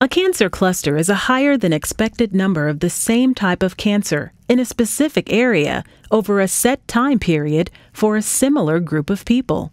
A cancer cluster is a higher than expected number of the same type of cancer in a specific area over a set time period for a similar group of people.